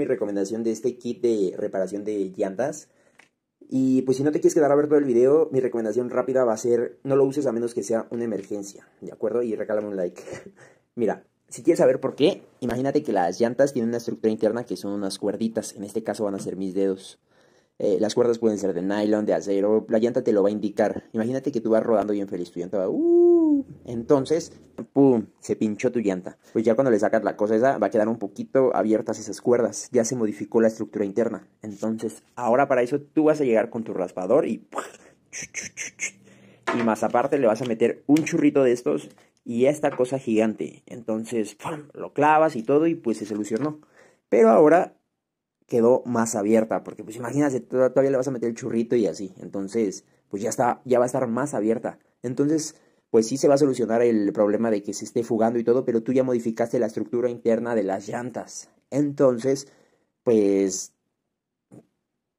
mi recomendación de este kit de reparación de llantas. Y pues si no te quieres quedar a ver todo el video, mi recomendación rápida va a ser no lo uses a menos que sea una emergencia, ¿de acuerdo? Y regálame un like. Mira, si quieres saber por qué, imagínate que las llantas tienen una estructura interna que son unas cuerditas, en este caso van a ser mis dedos. Eh, las cuerdas pueden ser de nylon, de acero, la llanta te lo va a indicar. Imagínate que tú vas rodando bien feliz, tu llanta va, uh". entonces, pum, se pinchó tu llanta. Pues ya cuando le sacas la cosa esa, va a quedar un poquito abiertas esas cuerdas, ya se modificó la estructura interna. Entonces, ahora para eso tú vas a llegar con tu raspador y... Y más aparte le vas a meter un churrito de estos y esta cosa gigante. Entonces, lo clavas y todo y pues se solucionó. Pero ahora quedó más abierta, porque pues imagínate, todavía le vas a meter el churrito y así, entonces pues ya está, ya va a estar más abierta. Entonces, pues sí se va a solucionar el problema de que se esté fugando y todo, pero tú ya modificaste la estructura interna de las llantas. Entonces, pues,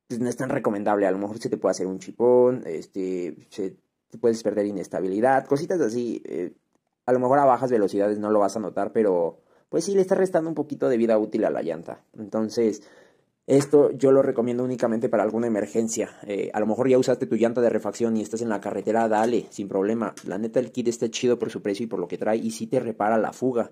pues no es tan recomendable, a lo mejor se te puede hacer un chipón, este, se, puedes perder inestabilidad, cositas así. Eh, a lo mejor a bajas velocidades no lo vas a notar, pero pues sí le está restando un poquito de vida útil a la llanta. Entonces, esto yo lo recomiendo únicamente para alguna emergencia. Eh, a lo mejor ya usaste tu llanta de refacción y estás en la carretera, dale, sin problema. La neta, el kit está chido por su precio y por lo que trae y sí te repara la fuga.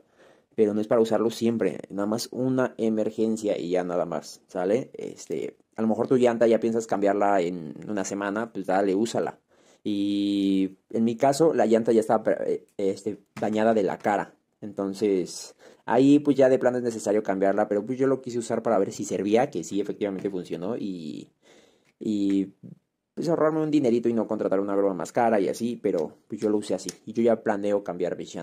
Pero no es para usarlo siempre, nada más una emergencia y ya nada más, ¿sale? Este, a lo mejor tu llanta ya piensas cambiarla en una semana, pues dale, úsala. Y en mi caso, la llanta ya estaba eh, este, dañada de la cara. Entonces, ahí pues ya de plano es necesario cambiarla, pero pues yo lo quise usar para ver si servía, que sí, efectivamente funcionó y, y pues ahorrarme un dinerito y no contratar una broma más cara y así, pero pues yo lo usé así y yo ya planeo cambiar mis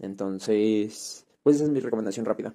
Entonces, pues esa es mi recomendación rápida.